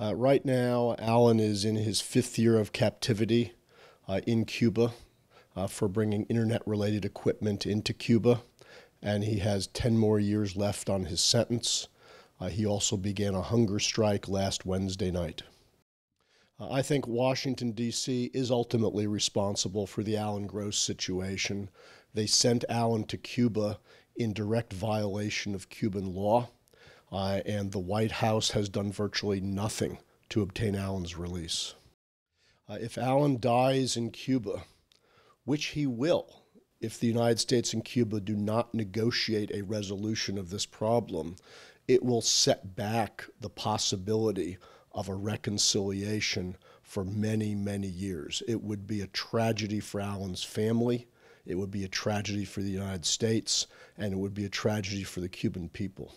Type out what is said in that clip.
Uh, right now, Alan is in his fifth year of captivity uh, in Cuba uh, for bringing internet related equipment into Cuba, and he has 10 more years left on his sentence. Uh, he also began a hunger strike last Wednesday night. Uh, I think Washington, D.C. is ultimately responsible for the Alan Gross situation. They sent Alan to Cuba in direct violation of Cuban law uh, and the White House has done virtually nothing to obtain Allen's release. Uh, if Allen dies in Cuba, which he will if the United States and Cuba do not negotiate a resolution of this problem, it will set back the possibility of a reconciliation for many, many years. It would be a tragedy for Allen's family. It would be a tragedy for the United States, and it would be a tragedy for the Cuban people.